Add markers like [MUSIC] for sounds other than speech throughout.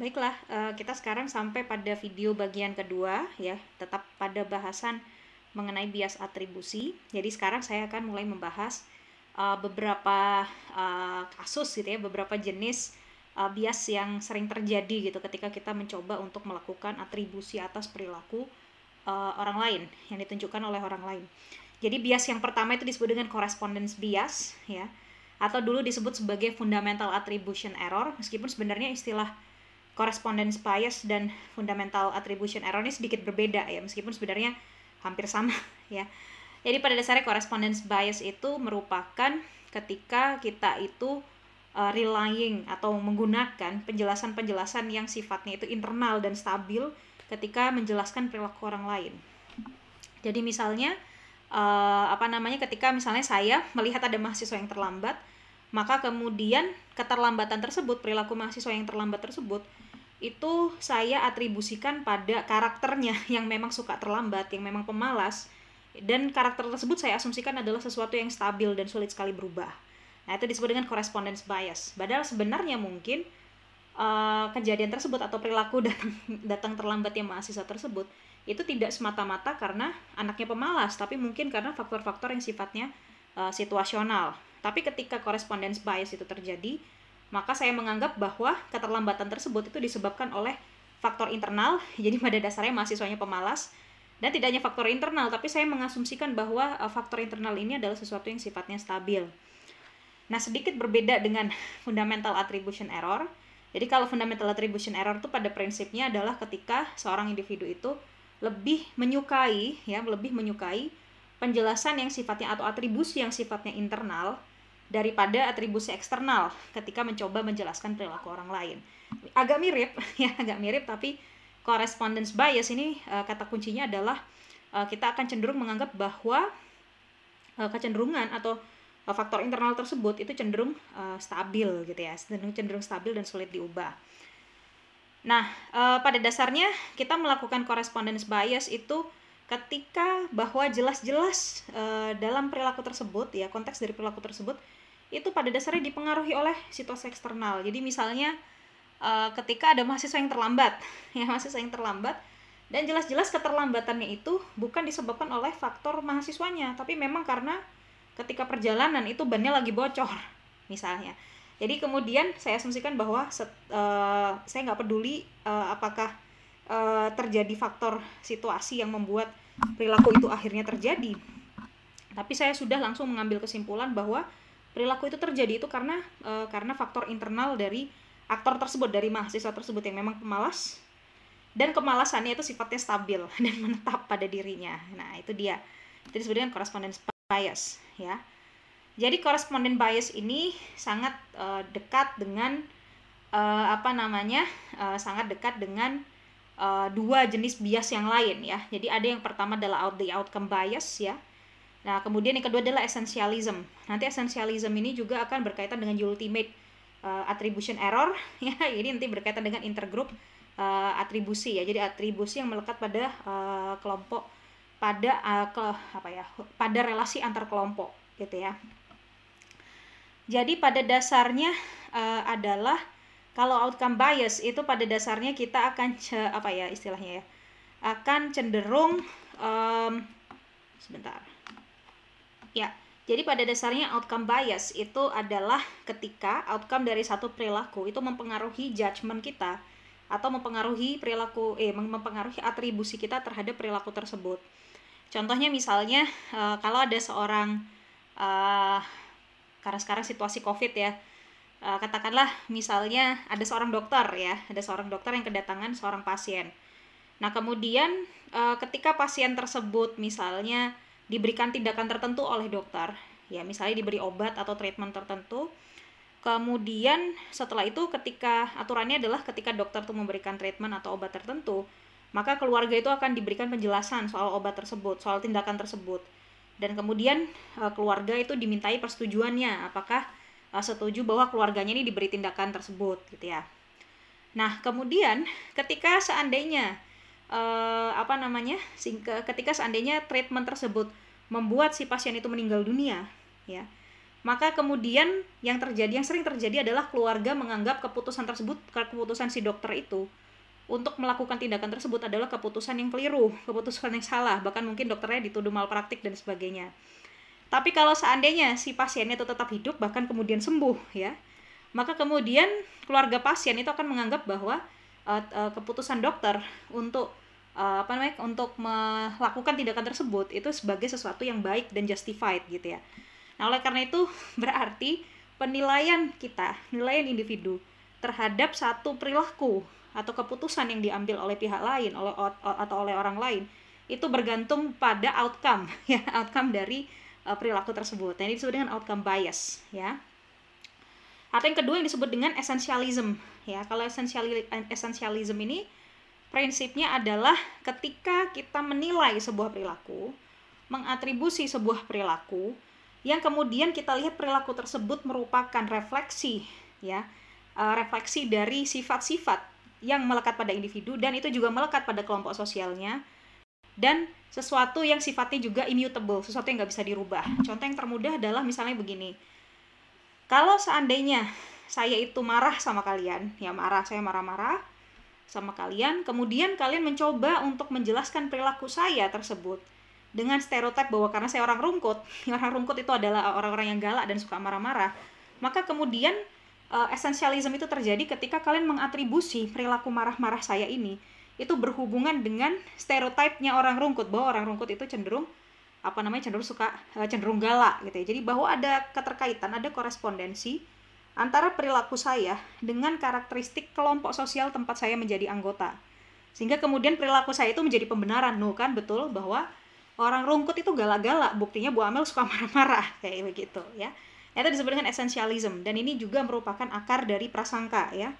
Baiklah, eh, kita sekarang sampai pada video bagian kedua ya, tetap pada bahasan mengenai bias atribusi. Jadi sekarang saya akan mulai membahas eh, beberapa eh, kasus gitu ya, beberapa jenis bias yang sering terjadi gitu ketika kita mencoba untuk melakukan atribusi atas perilaku orang lain yang ditunjukkan oleh orang lain. Jadi bias yang pertama itu disebut dengan correspondence bias ya, atau dulu disebut sebagai fundamental attribution error meskipun sebenarnya istilah correspondence bias dan fundamental attribution error ini sedikit berbeda ya meskipun sebenarnya hampir sama [LAUGHS] ya. Jadi pada dasarnya correspondence bias itu merupakan ketika kita itu uh, relying atau menggunakan penjelasan-penjelasan yang sifatnya itu internal dan stabil ketika menjelaskan perilaku orang lain. Jadi misalnya uh, apa namanya ketika misalnya saya melihat ada mahasiswa yang terlambat, maka kemudian keterlambatan tersebut perilaku mahasiswa yang terlambat tersebut itu saya atribusikan pada karakternya [LAUGHS] yang memang suka terlambat, yang memang pemalas dan karakter tersebut saya asumsikan adalah sesuatu yang stabil dan sulit sekali berubah. Nah, itu disebut dengan correspondence bias. Padahal sebenarnya mungkin uh, kejadian tersebut atau perilaku [LAUGHS] datang, datang terlambatnya mahasiswa tersebut itu tidak semata-mata karena anaknya pemalas, tapi mungkin karena faktor-faktor yang sifatnya uh, situasional. Tapi ketika correspondence bias itu terjadi, maka saya menganggap bahwa keterlambatan tersebut itu disebabkan oleh faktor internal, [LAUGHS] jadi pada dasarnya mahasiswanya pemalas, dan tidak hanya faktor internal, tapi saya mengasumsikan bahwa eh, faktor internal ini adalah sesuatu yang sifatnya stabil. Nah, sedikit berbeda dengan [LAUGHS] fundamental attribution error. Jadi kalau fundamental attribution error itu pada prinsipnya adalah ketika seorang individu itu lebih menyukai ya, lebih menyukai penjelasan yang sifatnya atau atribusi yang sifatnya internal daripada atribusi eksternal ketika mencoba menjelaskan perilaku orang lain. Agak mirip, [LAUGHS] ya agak mirip, tapi correspondence bias ini uh, kata kuncinya adalah uh, kita akan cenderung menganggap bahwa uh, kecenderungan atau uh, faktor internal tersebut itu cenderung uh, stabil gitu ya, cenderung cenderung stabil dan sulit diubah. Nah, uh, pada dasarnya kita melakukan correspondence bias itu ketika bahwa jelas-jelas uh, dalam perilaku tersebut ya konteks dari perilaku tersebut itu pada dasarnya dipengaruhi oleh situasi eksternal. Jadi misalnya uh, ketika ada mahasiswa yang terlambat, [LAUGHS] ya mahasiswa yang terlambat dan jelas-jelas keterlambatannya itu bukan disebabkan oleh faktor mahasiswanya, tapi memang karena ketika perjalanan itu bannya lagi bocor [LAUGHS] misalnya. Jadi kemudian saya asumsikan bahwa set, uh, saya nggak peduli uh, apakah uh, terjadi faktor situasi yang membuat perilaku itu akhirnya terjadi. Tapi saya sudah langsung mengambil kesimpulan bahwa perilaku itu terjadi itu karena e, karena faktor internal dari aktor tersebut dari mahasiswa tersebut yang memang pemalas dan kemalasannya itu sifatnya stabil [LAUGHS] dan menetap pada dirinya. Nah, itu dia. Itu disebut dengan correspondence bias, ya. Jadi correspondence bias ini sangat uh, dekat dengan uh, apa namanya? Uh, sangat dekat dengan uh, dua jenis bias yang lain ya. Jadi ada yang pertama adalah out the outcome bias ya. Nah, kemudian yang kedua adalah essentialism. Nanti essentialism ini juga akan berkaitan dengan ultimate uh, attribution error [LAUGHS] ya. Ini nanti berkaitan dengan intergroup uh, atribusi ya. Jadi atribusi yang melekat pada uh, kelompok pada uh, ke apa ya? pada relasi antar kelompok gitu ya. Jadi pada dasarnya uh, adalah kalau outcome bias itu pada dasarnya kita akan apa ya istilahnya ya? akan cenderung um, sebentar Ya, jadi pada dasarnya outcome bias itu adalah ketika outcome dari satu perilaku itu mempengaruhi judgement kita atau mempengaruhi perilaku eh mempengaruhi atribusi kita terhadap perilaku tersebut. Contohnya misalnya eh, kalau ada seorang eh, karena sekarang situasi COVID ya, eh, katakanlah misalnya ada seorang dokter ya, ada seorang dokter yang kedatangan seorang pasien. Nah kemudian ketika pasien tersebut misalnya diberikan tindakan tertentu oleh dokter ya misalnya diberi obat atau treatment tertentu kemudian setelah itu ketika aturannya adalah ketika dokter itu memberikan treatment atau obat tertentu maka keluarga itu akan diberikan penjelasan soal obat tersebut soal tindakan tersebut dan kemudian eh, keluarga itu dimintai persetujuannya apakah eh, setuju bahwa keluarganya ini diberi tindakan tersebut gitu ya nah kemudian ketika seandainya uh, apa namanya ketika seandainya treatment tersebut membuat si pasien itu meninggal dunia ya maka kemudian yang terjadi yang sering terjadi adalah keluarga menganggap keputusan tersebut keputusan si dokter itu untuk melakukan tindakan tersebut adalah keputusan yang keliru, keputusan yang salah, bahkan mungkin dokternya dituduh malpraktik dan sebagainya. Tapi kalau seandainya si pasiennya itu tetap hidup bahkan kemudian sembuh ya, maka kemudian keluarga pasien itu akan menganggap bahwa uh, uh, keputusan dokter untuk Eh, apa namanya untuk melakukan tindakan tersebut itu sebagai sesuatu yang baik dan justified gitu ya. Nah, oleh karena itu [LAUGHS] berarti penilaian kita, penilaian individu terhadap satu perilaku atau keputusan yang diambil oleh pihak lain oleh atau oleh orang lain itu bergantung pada outcome [LAUGHS] ya, outcome dari uh, perilaku tersebut. Nah, ini disebut dengan outcome bias ya. Atau yang kedua yang disebut dengan essentialism ya. Kalau eh, essentialism ini prinsipnya adalah ketika kita menilai sebuah perilaku, mengatribusi sebuah perilaku yang kemudian kita lihat perilaku tersebut merupakan refleksi ya, e, refleksi dari sifat-sifat yang melekat pada individu dan itu juga melekat pada kelompok sosialnya dan sesuatu yang sifatnya juga immutable, sesuatu yang nggak bisa dirubah. Contoh yang termudah adalah misalnya begini. Kalau seandainya saya itu marah sama kalian, ya marah, saya marah-marah, sama kalian, kemudian kalian mencoba untuk menjelaskan perilaku saya tersebut dengan stereotip bahwa karena saya orang rungkut, [LAUGHS] orang rungkut itu adalah orang-orang yang galak dan suka marah-marah, maka kemudian uh, esensialisme itu terjadi ketika kalian mengatribusi perilaku marah-marah saya ini itu berhubungan dengan stereotipnya orang rungkut bahwa orang rungkut itu cenderung apa namanya cenderung suka eh, cenderung galak gitu ya. Jadi bahwa ada keterkaitan, ada korespondensi antara perilaku saya dengan karakteristik kelompok sosial tempat saya menjadi anggota. Sehingga kemudian perilaku saya itu menjadi pembenaran. Nuh kan betul bahwa orang rungkut itu galak-galak, buktinya Bu Amel suka [LAUGHS] marah-marah kayak begitu ya. Itu disebut dengan esensialisme. dan ini juga merupakan akar dari prasangka ya.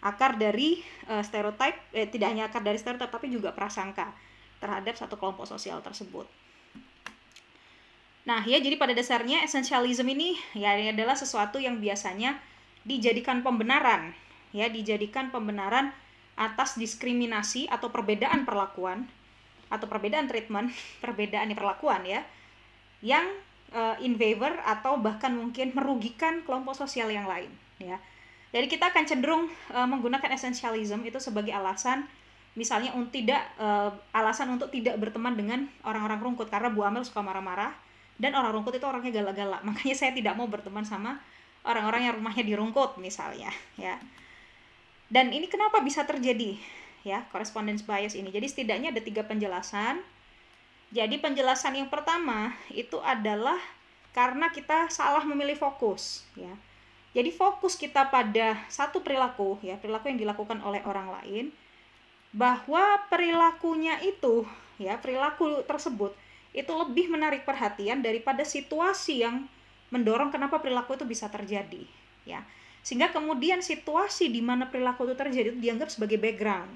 Akar dari uh, eh, stereotip eh, tidak hanya akar dari stereotip tapi juga prasangka terhadap satu kelompok sosial tersebut. Nah, ya jadi pada dasarnya essentialism ini ya ini adalah sesuatu yang biasanya dijadikan pembenaran, ya dijadikan pembenaran atas diskriminasi atau perbedaan perlakuan atau perbedaan treatment, [LAUGHS] perbedaan perlakuan ya yang uh, eh, in favor atau bahkan mungkin merugikan kelompok sosial yang lain ya. Jadi kita akan cenderung uh, menggunakan essentialism itu sebagai alasan misalnya untuk tidak uh, alasan untuk tidak berteman dengan orang-orang rungkut karena Bu Amel suka marah-marah dan orang Rungkut itu orangnya galak-galak makanya saya tidak mau berteman sama orang-orang yang rumahnya dirungkut misalnya ya dan ini kenapa bisa terjadi ya correspondence bias ini jadi setidaknya ada tiga penjelasan jadi penjelasan yang pertama itu adalah karena kita salah memilih fokus ya jadi fokus kita pada satu perilaku ya perilaku yang dilakukan oleh orang lain bahwa perilakunya itu ya perilaku tersebut itu lebih menarik perhatian daripada situasi yang mendorong kenapa perilaku itu bisa terjadi ya sehingga kemudian situasi di mana perilaku itu terjadi itu dianggap sebagai background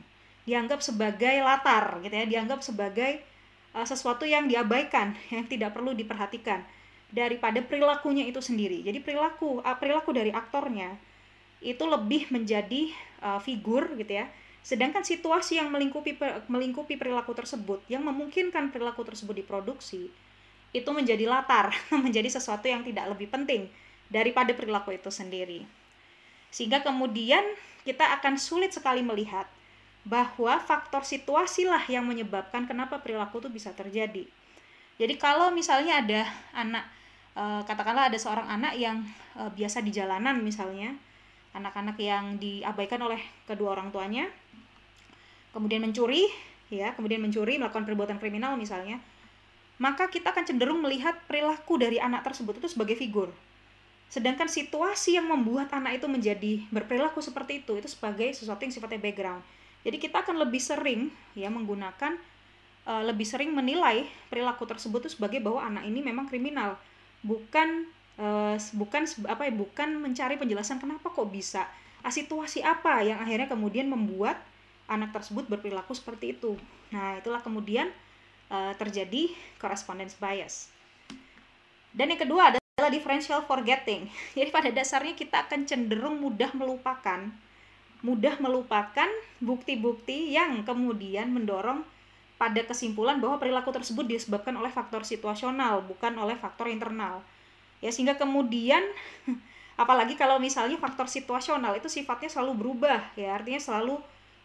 dianggap sebagai latar gitu ya dianggap sebagai uh, sesuatu yang diabaikan [LAUGHS] yang tidak perlu diperhatikan daripada perilakunya itu sendiri jadi perilaku uh, perilaku dari aktornya itu lebih menjadi uh, figur gitu ya Sedangkan situasi yang melingkupi melingkupi perilaku tersebut yang memungkinkan perilaku tersebut diproduksi itu menjadi latar, [LAUGHS] menjadi sesuatu yang tidak lebih penting daripada perilaku itu sendiri. Sehingga kemudian kita akan sulit sekali melihat bahwa faktor situasilah yang menyebabkan kenapa perilaku itu bisa terjadi. Jadi kalau misalnya ada anak eh, katakanlah ada seorang anak yang eh, biasa di jalanan misalnya, anak-anak yang diabaikan oleh kedua orang tuanya, kemudian mencuri, ya, kemudian mencuri melakukan perbuatan kriminal misalnya, maka kita akan cenderung melihat perilaku dari anak tersebut itu sebagai figur. Sedangkan situasi yang membuat anak itu menjadi berperilaku seperti itu itu sebagai sesuatu yang sifatnya background. Jadi kita akan lebih sering ya menggunakan eh, lebih sering menilai perilaku tersebut itu sebagai bahwa anak ini memang kriminal, bukan eh, bukan apa ya bukan mencari penjelasan kenapa kok bisa, ah, situasi apa yang akhirnya kemudian membuat anak tersebut berperilaku seperti itu. Nah, itulah kemudian uh, terjadi correspondence bias. Dan yang kedua adalah differential forgetting. [LAUGHS] Jadi pada dasarnya kita akan cenderung mudah melupakan mudah melupakan bukti-bukti yang kemudian mendorong pada kesimpulan bahwa perilaku tersebut disebabkan oleh faktor situasional bukan oleh faktor internal. Ya sehingga kemudian [LAUGHS] apalagi kalau misalnya faktor situasional itu sifatnya selalu berubah ya artinya selalu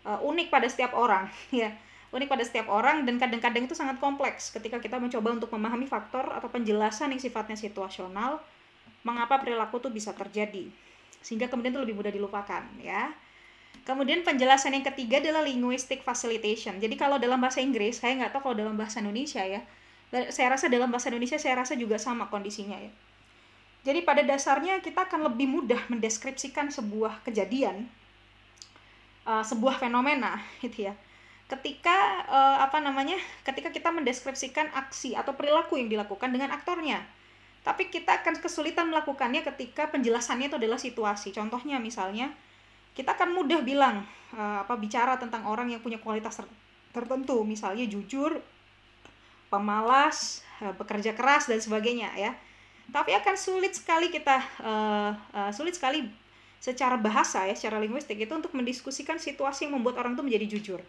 uh, unik pada setiap orang [LAUGHS] ya unik pada setiap orang dan kadang-kadang itu sangat kompleks ketika kita mencoba untuk memahami faktor atau penjelasan yang sifatnya situasional mengapa perilaku itu bisa terjadi sehingga kemudian itu lebih mudah dilupakan ya kemudian penjelasan yang ketiga adalah linguistic facilitation jadi kalau dalam bahasa Inggris saya nggak tahu kalau dalam bahasa Indonesia ya saya rasa dalam bahasa Indonesia saya rasa juga sama kondisinya ya jadi pada dasarnya kita akan lebih mudah mendeskripsikan sebuah kejadian Eh, sebuah fenomena [LAUGHS] gitu ya ketika uh, apa namanya ketika kita mendeskripsikan aksi atau perilaku yang dilakukan dengan aktornya tapi kita akan kesulitan melakukannya ketika penjelasannya itu adalah situasi contohnya misalnya kita akan mudah bilang uh, apa bicara tentang orang yang punya kualitas ter tertentu misalnya jujur pemalas uh, bekerja keras dan sebagainya ya tapi akan sulit sekali kita uh, uh, sulit sekali secara bahasa ya, secara linguistik itu untuk mendiskusikan situasi yang membuat orang itu menjadi jujur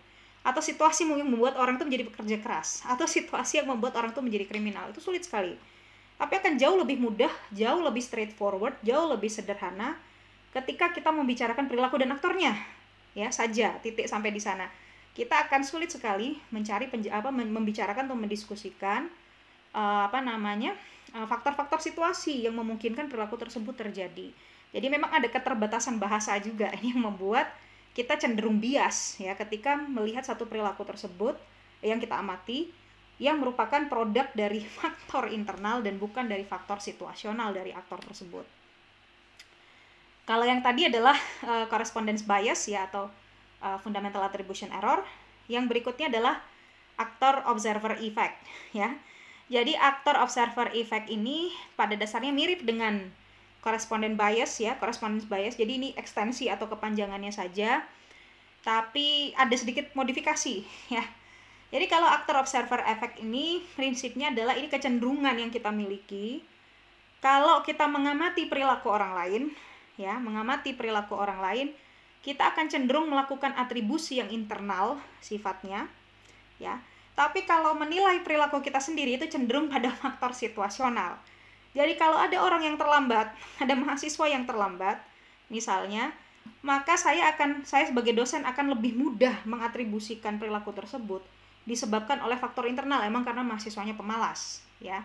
atau situasi yang membuat orang itu menjadi pekerja keras atau situasi yang membuat orang itu menjadi kriminal itu sulit sekali tapi akan jauh lebih mudah jauh lebih straightforward jauh lebih sederhana ketika kita membicarakan perilaku dan aktornya ya saja titik sampai di sana kita akan sulit sekali mencari apa membicarakan atau mendiskusikan uh, apa namanya uh, eh, faktor -faktor situasi yang memungkinkan perilaku tersebut terjadi jadi memang ada keterbatasan bahasa juga [LAUGHS] ini yang membuat kita cenderung bias ya ketika melihat satu perilaku tersebut yang kita amati yang merupakan produk dari [LAUGHS] faktor internal dan bukan dari faktor situasional dari aktor tersebut. Kalau yang tadi adalah uh, correspondence bias ya atau uh, fundamental attribution error, yang berikutnya adalah aktor observer effect [LAUGHS] ya. Jadi aktor observer effect ini pada dasarnya mirip dengan Koresponden bias ya, koresponden bias. Jadi ini ekstensi atau kepanjangannya saja. Tapi ada sedikit modifikasi [LAUGHS] ya. Jadi kalau actor observer effect ini prinsipnya adalah ini kecenderungan yang kita miliki. Kalau kita mengamati perilaku orang lain, ya, mengamati perilaku orang lain, kita akan cenderung melakukan atribusi yang internal sifatnya, ya. Tapi kalau menilai perilaku kita sendiri itu cenderung pada faktor situasional. Jadi kalau ada orang yang terlambat, ada mahasiswa yang terlambat, misalnya, maka saya akan saya sebagai dosen akan lebih mudah mengatribusikan perilaku tersebut disebabkan oleh faktor internal emang karena mahasiswanya pemalas, ya.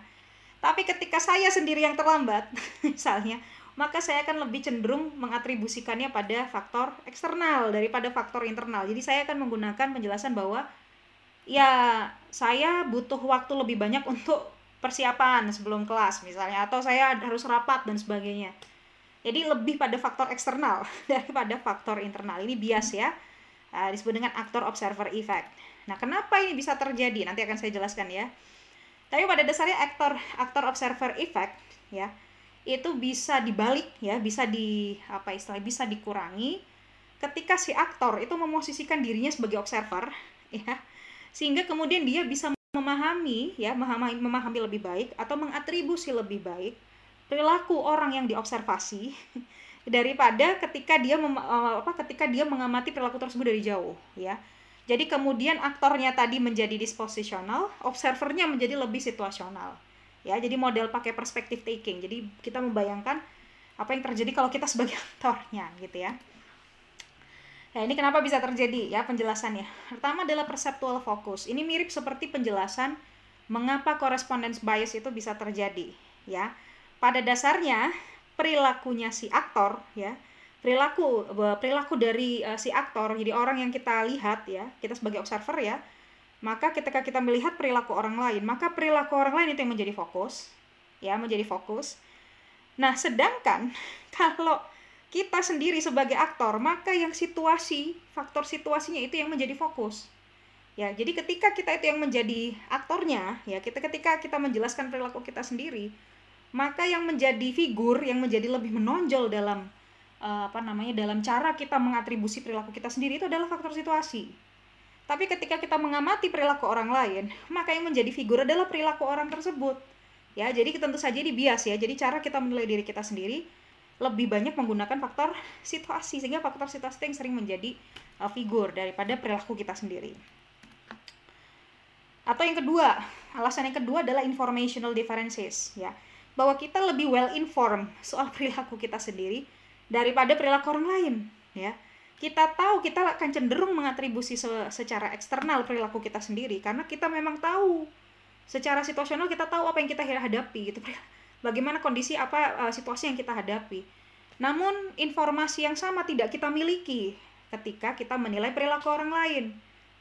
Tapi ketika saya sendiri yang terlambat, [LAUGHS] misalnya, maka saya akan lebih cenderung mengatribusikannya pada faktor eksternal daripada faktor internal. Jadi saya akan menggunakan penjelasan bahwa ya saya butuh waktu lebih banyak untuk persiapan sebelum kelas misalnya atau saya harus rapat dan sebagainya. Jadi lebih pada faktor eksternal [LAUGHS] daripada faktor internal. Ini bias ya. Eh, disebut dengan aktor observer effect. Nah, kenapa ini bisa terjadi? Nanti akan saya jelaskan ya. Tapi pada dasarnya aktor aktor observer effect ya itu bisa dibalik ya bisa di apa istilah bisa dikurangi ketika si aktor itu memosisikan dirinya sebagai observer [LAUGHS] ya sehingga kemudian dia bisa memahami ya memahami, memahami lebih baik atau mengatribusi lebih baik perilaku orang yang diobservasi [LAUGHS] daripada ketika dia eh, apa ketika dia mengamati perilaku tersebut dari jauh ya jadi kemudian aktornya tadi menjadi disposisional observernya menjadi lebih situasional ya jadi model pakai perspektif taking jadi kita membayangkan apa yang terjadi kalau kita sebagai [LAUGHS] aktornya gitu ya Nah, ini kenapa bisa terjadi ya penjelasannya. Pertama adalah perceptual focus. Ini mirip seperti penjelasan mengapa correspondence bias itu bisa terjadi ya. Pada dasarnya perilakunya si aktor ya, perilaku eh, perilaku dari uh, si aktor jadi orang yang kita lihat ya, kita sebagai observer ya. Maka ketika kita melihat perilaku orang lain, maka perilaku orang lain itu yang menjadi fokus ya, menjadi fokus. Nah, sedangkan [LAUGHS] kalau kita sendiri sebagai aktor, maka yang situasi, faktor situasinya itu yang menjadi fokus. Ya, jadi ketika kita itu yang menjadi aktornya, ya kita ketika kita menjelaskan perilaku kita sendiri, maka yang menjadi figur yang menjadi lebih menonjol dalam eh, apa namanya dalam cara kita mengatribusi perilaku kita sendiri itu adalah faktor situasi. Tapi ketika kita mengamati perilaku orang lain, maka yang menjadi figur adalah perilaku orang tersebut. Ya, jadi tentu saja ini bias ya. Jadi cara kita menilai diri kita sendiri lebih banyak menggunakan faktor situasi sehingga faktor situasi yang sering menjadi uh, figur daripada perilaku kita sendiri. Atau yang kedua, alasan yang kedua adalah informational differences ya. Bahwa kita lebih well informed soal [LAUGHS] perilaku kita sendiri daripada perilaku orang lain ya. Kita tahu kita akan cenderung mengatribusi se secara eksternal perilaku kita sendiri karena kita memang tahu secara situasional kita tahu apa yang kita hadapi gitu [LAUGHS] bagaimana kondisi apa uh, situasi yang kita hadapi. Namun informasi yang sama tidak kita miliki ketika kita menilai perilaku orang lain.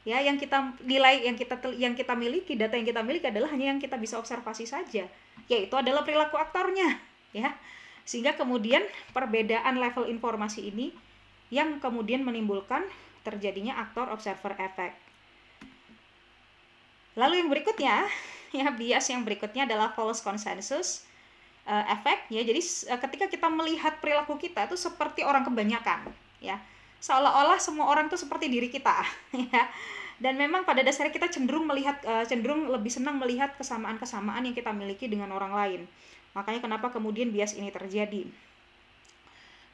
Ya, yang kita nilai yang kita yang kita miliki, data yang kita miliki adalah hanya yang kita bisa observasi saja, yaitu adalah perilaku aktornya, ya. Sehingga kemudian perbedaan level informasi ini yang kemudian menimbulkan terjadinya aktor observer effect. Lalu yang berikutnya, [LAUGHS] ya bias yang berikutnya adalah false consensus uh, efek ya. Jadi uh, ketika kita melihat perilaku kita itu seperti orang kebanyakan ya. Seolah-olah semua orang itu seperti diri kita [LAUGHS] ya. Dan memang pada dasarnya kita cenderung melihat uh, cenderung lebih senang melihat kesamaan-kesamaan yang kita miliki dengan orang lain. Makanya kenapa kemudian bias ini terjadi.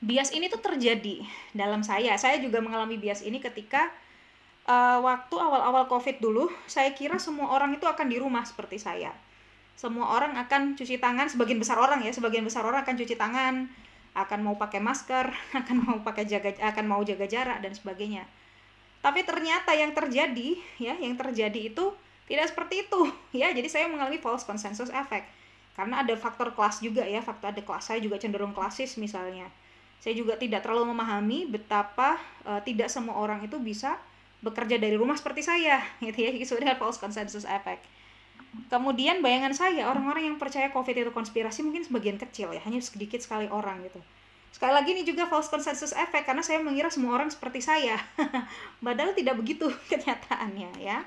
Bias ini tuh terjadi dalam saya. Saya juga mengalami bias ini ketika uh, waktu awal-awal COVID dulu, saya kira semua orang itu akan di rumah seperti saya semua orang akan cuci tangan sebagian besar orang ya sebagian besar orang akan cuci tangan akan mau pakai masker [LAUGHS] akan mau pakai jaga akan mau jaga jarak dan sebagainya tapi ternyata yang terjadi ya yang terjadi itu tidak seperti itu [LAUGHS] ya jadi saya mengalami false consensus effect karena ada faktor kelas juga ya faktor ada kelas saya juga cenderung klasis misalnya saya juga tidak terlalu memahami betapa uh, tidak semua orang itu bisa bekerja dari rumah seperti saya [LAUGHS] gitu ya sudah false consensus effect Kemudian bayangan saya orang-orang yang percaya COVID itu konspirasi mungkin sebagian kecil ya, hanya sedikit sekali orang gitu. Sekali lagi ini juga false consensus effect karena saya mengira semua orang seperti saya. [LAUGHS] Padahal tidak begitu [LAUGHS] kenyataannya ya.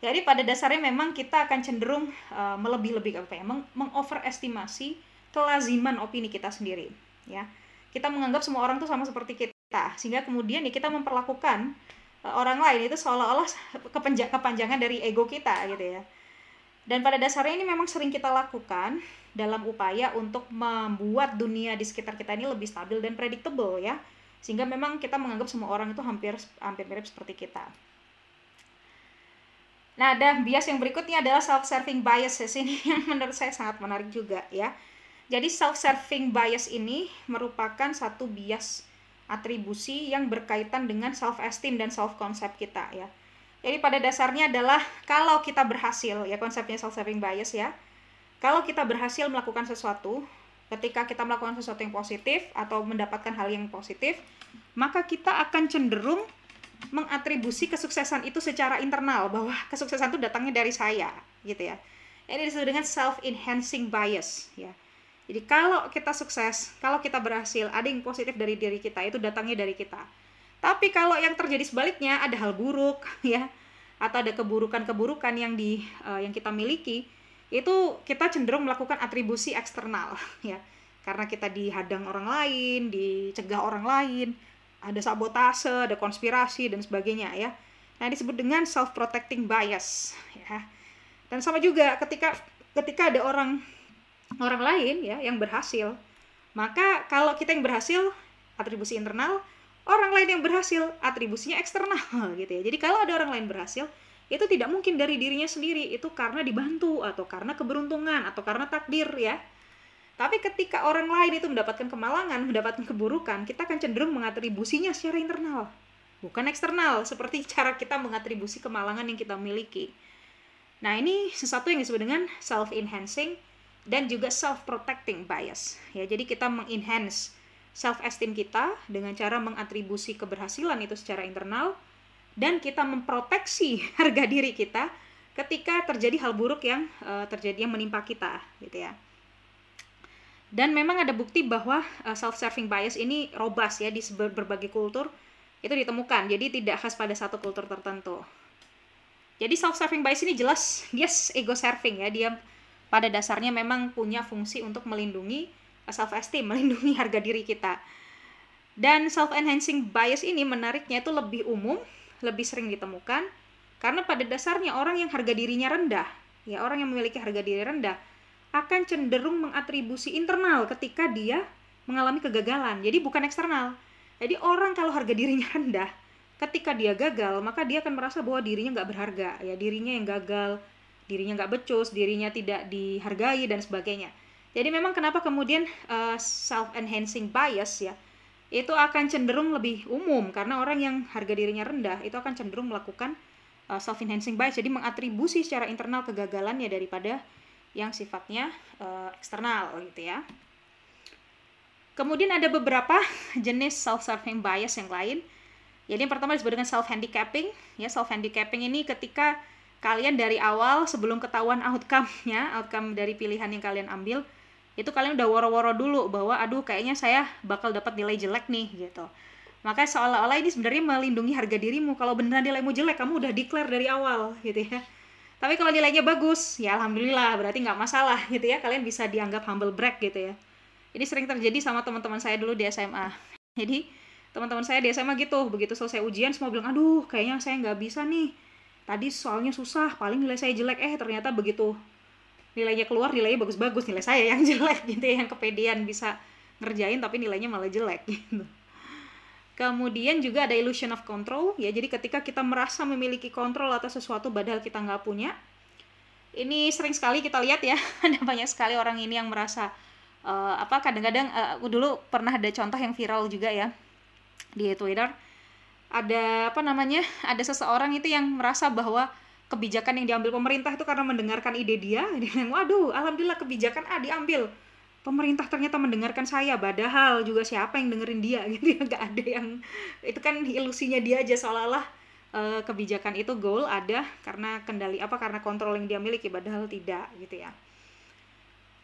Jadi pada dasarnya memang kita akan cenderung uh, melebih-lebih apa ya, meng mengoverestimasi kelaziman opini kita sendiri ya. Kita menganggap semua orang tuh sama seperti kita sehingga kemudian ya kita memperlakukan uh, orang lain itu seolah-olah [LAUGHS] kepanjangan dari ego kita gitu ya dan pada dasarnya ini memang sering kita lakukan dalam upaya untuk membuat dunia di sekitar kita ini lebih stabil dan predictable ya. Sehingga memang kita menganggap semua orang itu hampir hampir mirip seperti kita. Nah, ada bias yang berikutnya adalah self-serving bias biases sini [LAUGHS] yang menurut saya sangat menarik juga ya. Jadi self-serving bias ini merupakan satu bias atribusi yang berkaitan dengan self-esteem dan self-concept kita ya. Jadi pada dasarnya adalah kalau kita berhasil, ya konsepnya self-serving bias ya. Kalau kita berhasil melakukan sesuatu, ketika kita melakukan sesuatu yang positif atau mendapatkan hal yang positif, maka kita akan cenderung mengatribusi kesuksesan itu secara internal bahwa kesuksesan itu datangnya dari saya, gitu ya. Ini disebut dengan self-enhancing bias, ya. Jadi kalau kita sukses, kalau kita berhasil, ada yang positif dari diri kita, itu datangnya dari kita tapi kalau yang terjadi sebaliknya ada hal buruk [LAUGHS] ya atau ada keburukan-keburukan yang di uh, yang kita miliki itu kita cenderung melakukan atribusi eksternal [LAUGHS] ya karena kita dihadang orang lain, dicegah orang lain, ada sabotase, ada konspirasi dan sebagainya ya. Nah, disebut dengan self protecting bias ya. Dan sama juga ketika ketika ada orang orang lain ya yang berhasil, maka kalau kita yang berhasil atribusi internal orang lain yang berhasil atribusinya eksternal [LAUGHS] gitu ya jadi kalau ada orang lain berhasil itu tidak mungkin dari dirinya sendiri itu karena dibantu atau karena keberuntungan atau karena takdir ya tapi ketika orang lain itu mendapatkan kemalangan mendapatkan keburukan kita akan cenderung mengatribusinya secara internal bukan eksternal seperti [LAUGHS] cara kita mengatribusi kemalangan yang kita miliki nah ini sesuatu yang disebut dengan self enhancing dan juga self protecting bias ya jadi kita mengenhance self-esteem kita dengan cara mengatribusi keberhasilan itu secara internal, dan kita memproteksi [LAUGHS] harga diri kita ketika terjadi hal buruk yang uh, terjadi yang menimpa kita, gitu ya. Dan memang ada bukti bahwa uh, self-serving bias ini robas ya di berbagai kultur itu ditemukan. Jadi tidak khas pada satu kultur tertentu. Jadi self-serving bias ini jelas yes, ego serving ya. Dia pada dasarnya memang punya fungsi untuk melindungi self esteem, [LAUGHS] melindungi harga diri kita. Dan self enhancing bias ini menariknya itu lebih umum, lebih sering ditemukan karena pada dasarnya orang yang harga dirinya rendah, ya orang yang memiliki harga diri rendah akan cenderung mengatribusi internal ketika dia mengalami kegagalan. Jadi bukan eksternal. Jadi orang kalau harga dirinya [LAUGHS] rendah, ketika dia gagal maka dia akan merasa bahwa dirinya nggak berharga, ya dirinya yang gagal, dirinya nggak becus, dirinya tidak dihargai dan sebagainya. Jadi memang kenapa kemudian uh, eh, self enhancing bias ya itu akan cenderung lebih umum karena orang yang harga dirinya rendah itu akan cenderung melakukan uh, eh, self enhancing bias jadi mengatribusi secara internal kegagalannya daripada yang sifatnya uh, eksternal gitu ya. Kemudian ada beberapa jenis self serving bias yang lain. Jadi yang pertama disebut dengan self handicapping ya self handicapping ini ketika kalian dari awal sebelum ketahuan outcome-nya, outcome dari pilihan yang kalian ambil itu kalian udah woro-woro dulu bahwa aduh kayaknya saya bakal dapat nilai jelek nih gitu maka seolah-olah ini sebenarnya melindungi harga dirimu kalau beneran nilaimu jelek kamu udah declare dari awal gitu ya tapi kalau nilainya bagus ya alhamdulillah berarti nggak masalah gitu ya kalian bisa dianggap humble brag gitu ya ini sering terjadi sama teman-teman saya dulu di SMA [LAUGHS] jadi teman-teman saya di SMA gitu begitu selesai ujian semua bilang aduh kayaknya saya nggak bisa nih tadi soalnya susah paling nilai saya jelek eh ternyata begitu nilainya keluar nilainya bagus-bagus nilai saya yang [LAUGHS] jelek gitu ya, yang kepedean bisa ngerjain tapi nilainya malah jelek gitu kemudian juga ada illusion of control ya jadi ketika kita merasa memiliki kontrol atas sesuatu padahal kita nggak punya ini sering sekali kita lihat ya [LAUGHS] ada banyak sekali orang ini yang merasa uh, apa kadang-kadang uh, dulu pernah ada contoh yang viral juga ya di Twitter ada apa namanya ada seseorang itu yang merasa bahwa kebijakan yang diambil pemerintah itu karena mendengarkan ide dia dia bilang waduh alhamdulillah kebijakan A diambil pemerintah ternyata mendengarkan saya padahal juga siapa yang dengerin dia [LAUGHS] gitu ya gak ada yang itu kan ilusinya dia aja seolah-olah uh, kebijakan itu goal ada karena kendali apa karena kontrol yang dia miliki padahal tidak gitu ya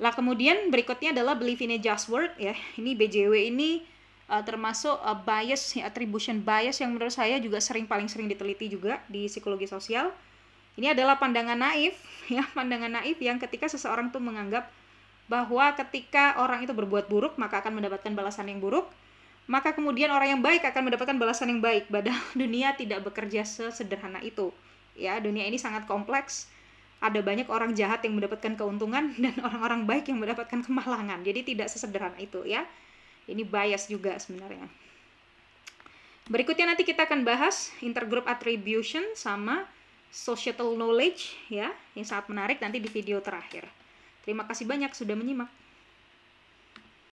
lah kemudian berikutnya adalah believe in a just word ya ini BJW ini uh, termasuk uh, bias ya, attribution bias yang menurut saya juga sering paling sering diteliti juga di psikologi sosial ini adalah pandangan naif, [LAUGHS] ya, pandangan naif yang ketika seseorang tuh menganggap bahwa ketika orang itu berbuat buruk maka akan mendapatkan balasan yang buruk, maka kemudian orang yang baik akan mendapatkan balasan yang baik. Padahal [LAUGHS] dunia tidak bekerja sesederhana itu. Ya, dunia ini sangat kompleks. Ada banyak orang jahat yang mendapatkan keuntungan [LAUGHS] dan orang-orang baik yang mendapatkan kemalangan. Jadi tidak sesederhana itu ya. Ini bias juga sebenarnya. Berikutnya nanti kita akan bahas intergroup attribution sama societal knowledge ya, yang sangat menarik nanti di video terakhir. Terima kasih banyak sudah menyimak.